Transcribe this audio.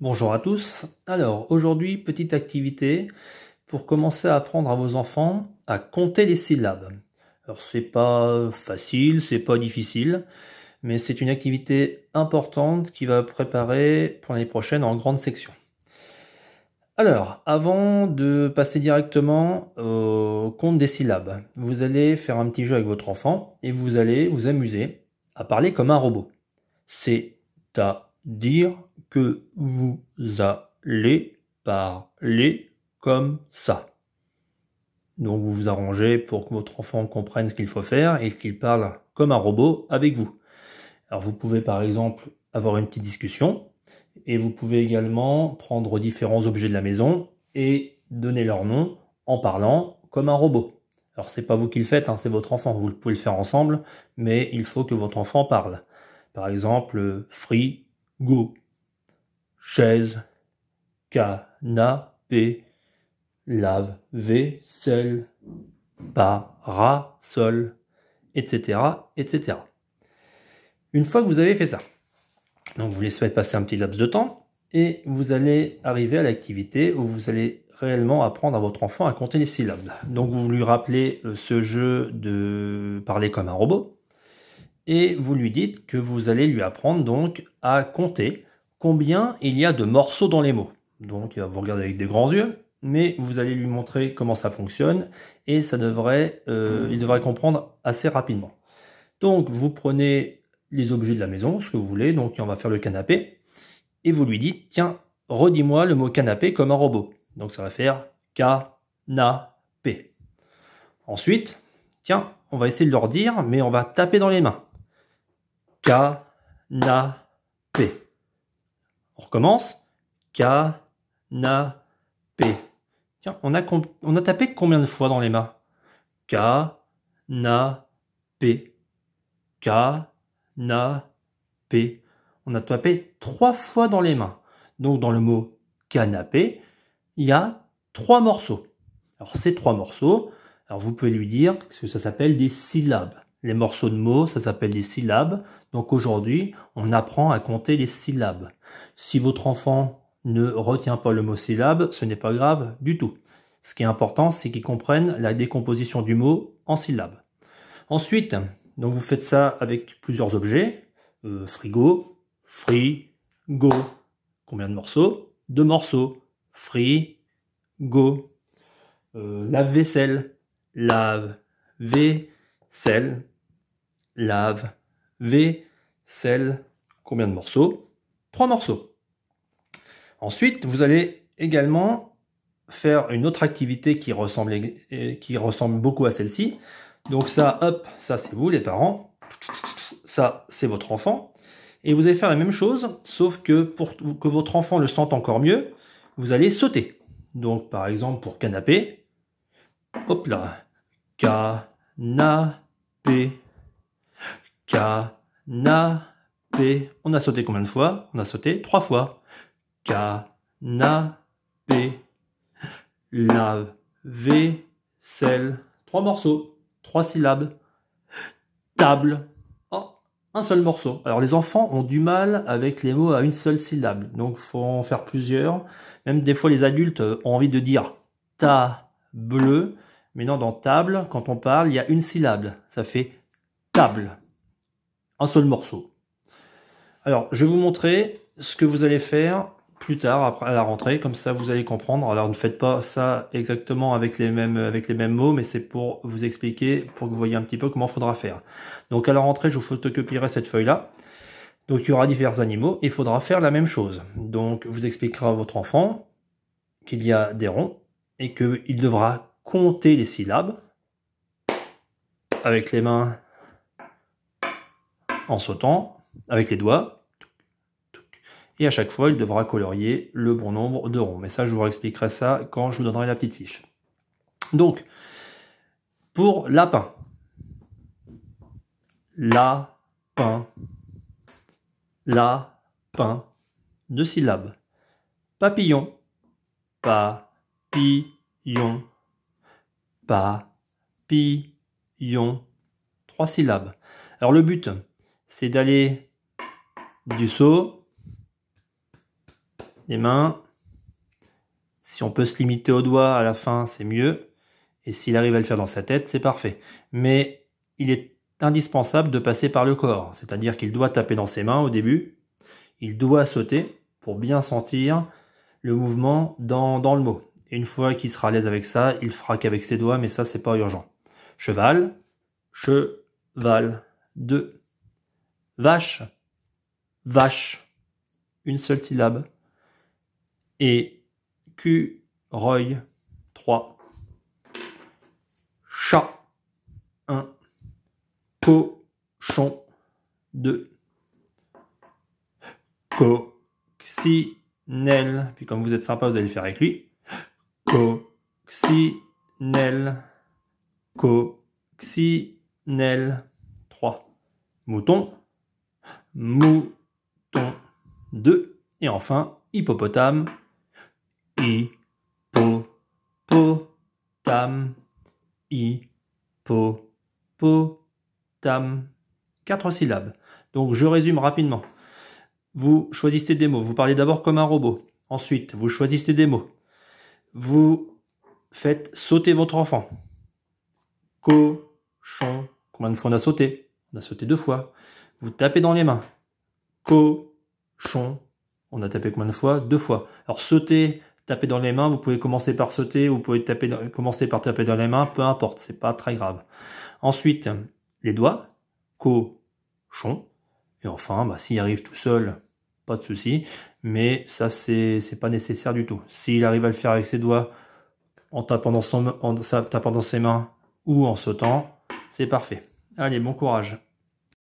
Bonjour à tous. Alors aujourd'hui, petite activité pour commencer à apprendre à vos enfants à compter les syllabes. Alors c'est pas euh, facile, c'est pas difficile, mais c'est une activité importante qui va préparer pour l'année prochaine en grande section. Alors, avant de passer directement au compte des syllabes, vous allez faire un petit jeu avec votre enfant et vous allez vous amuser à parler comme un robot. C'est ta dire que vous allez parler comme ça. Donc vous vous arrangez pour que votre enfant comprenne ce qu'il faut faire et qu'il parle comme un robot avec vous. Alors vous pouvez par exemple avoir une petite discussion et vous pouvez également prendre différents objets de la maison et donner leur nom en parlant comme un robot. Alors c'est pas vous qui le faites, hein, c'est votre enfant, vous pouvez le faire ensemble, mais il faut que votre enfant parle. Par exemple, euh, free, go, chaise, canapé, lave-vaisselle, parasol, etc., etc. Une fois que vous avez fait ça, donc vous laissez passer un petit laps de temps et vous allez arriver à l'activité où vous allez réellement apprendre à votre enfant à compter les syllabes. Donc vous lui rappelez euh, ce jeu de parler comme un robot et vous lui dites que vous allez lui apprendre donc à compter combien il y a de morceaux dans les mots. Donc il euh, va vous regarder avec des grands yeux, mais vous allez lui montrer comment ça fonctionne et ça devrait, euh, il devrait comprendre assez rapidement. Donc vous prenez les objets de la maison, ce que vous voulez, donc on va faire le canapé, et vous lui dites, tiens, redis-moi le mot canapé comme un robot. Donc ça va faire C-A-N-A-P. Ensuite, tiens, on va essayer de leur dire, mais on va taper dans les mains. Canapé. On recommence. Canapé. Tiens, on a, on a tapé combien de fois dans les mains K-Na-P. On a tapé trois fois dans les mains. Donc dans le mot canapé, il y a trois morceaux. Alors ces trois morceaux, alors vous pouvez lui dire que ça s'appelle des syllabes. Les morceaux de mots, ça s'appelle les syllabes. Donc aujourd'hui, on apprend à compter les syllabes. Si votre enfant ne retient pas le mot syllabe, ce n'est pas grave du tout. Ce qui est important, c'est qu'il comprenne la décomposition du mot en syllabes. Ensuite, donc vous faites ça avec plusieurs objets. Euh, frigo frigo, go. Combien de morceaux Deux morceaux. Frigo. go. Euh, lave-vaisselle, lave-vaisselle celle, lave, V, sel, combien de morceaux Trois morceaux. Ensuite, vous allez également faire une autre activité qui ressemble, qui ressemble beaucoup à celle-ci. Donc ça, hop, ça c'est vous les parents, ça c'est votre enfant. Et vous allez faire la même chose, sauf que pour que votre enfant le sente encore mieux, vous allez sauter. Donc par exemple pour canapé, hop là, na canapé, canapé. On a sauté combien de fois On a sauté trois fois. Canapé, lave, Sel. Trois morceaux, trois syllabes. Table. Oh, un seul morceau. Alors les enfants ont du mal avec les mots à une seule syllabe, donc faut en faire plusieurs. Même des fois les adultes ont envie de dire ta bleu Maintenant, dans table, quand on parle, il y a une syllabe. Ça fait table. Un seul morceau. Alors, je vais vous montrer ce que vous allez faire plus tard, après à la rentrée, comme ça vous allez comprendre. Alors ne faites pas ça exactement avec les mêmes, avec les mêmes mots, mais c'est pour vous expliquer, pour que vous voyez un petit peu comment il faudra faire. Donc à la rentrée, je vous photocopierai cette feuille-là. Donc il y aura divers animaux, il faudra faire la même chose. Donc vous expliquerez à votre enfant qu'il y a des ronds et qu'il devra compter les syllabes avec les mains en sautant, avec les doigts. Et à chaque fois, il devra colorier le bon nombre de ronds. Mais ça, je vous expliquerai ça quand je vous donnerai la petite fiche. Donc, pour lapin. Lapin. Lapin. Deux syllabes. Papillon. Papillon. Pa-pi-yon. Trois syllabes. Alors le but, c'est d'aller du saut, des mains. Si on peut se limiter au doigt à la fin, c'est mieux. Et s'il arrive à le faire dans sa tête, c'est parfait. Mais il est indispensable de passer par le corps. C'est-à-dire qu'il doit taper dans ses mains au début. Il doit sauter pour bien sentir le mouvement dans le mot. Une fois qu'il sera à l'aise avec ça, il fera avec ses doigts, mais ça, c'est pas urgent. Cheval, cheval, deux. Vache, vache, une seule syllabe. Et q roy, trois. Chat, un. Cochon, deux. Coccinelle, puis comme vous êtes sympa, vous allez le faire avec lui co-xi-nel, 3. Mouton, mouton. 2. Et enfin, hippopotame, hippopotame, hippopotame. quatre syllabes. Donc je résume rapidement. Vous choisissez des mots, vous parlez d'abord comme un robot. Ensuite, vous choisissez des mots vous faites sauter votre enfant. Cochon. Combien de fois on a sauté On a sauté deux fois. Vous tapez dans les mains. Cochon. On a tapé combien de fois Deux fois. Alors sauter, taper dans les mains, vous pouvez commencer par sauter, vous pouvez commencer par taper dans les mains, peu importe, c'est pas très grave. Ensuite, les doigts, cochon. Et enfin, bah, s'il arrive tout seul, pas de souci. Mais ça, c'est pas nécessaire du tout. S'il arrive à le faire avec ses doigts, en tapant en tapant dans ses mains ou en sautant, c'est parfait. Allez, bon courage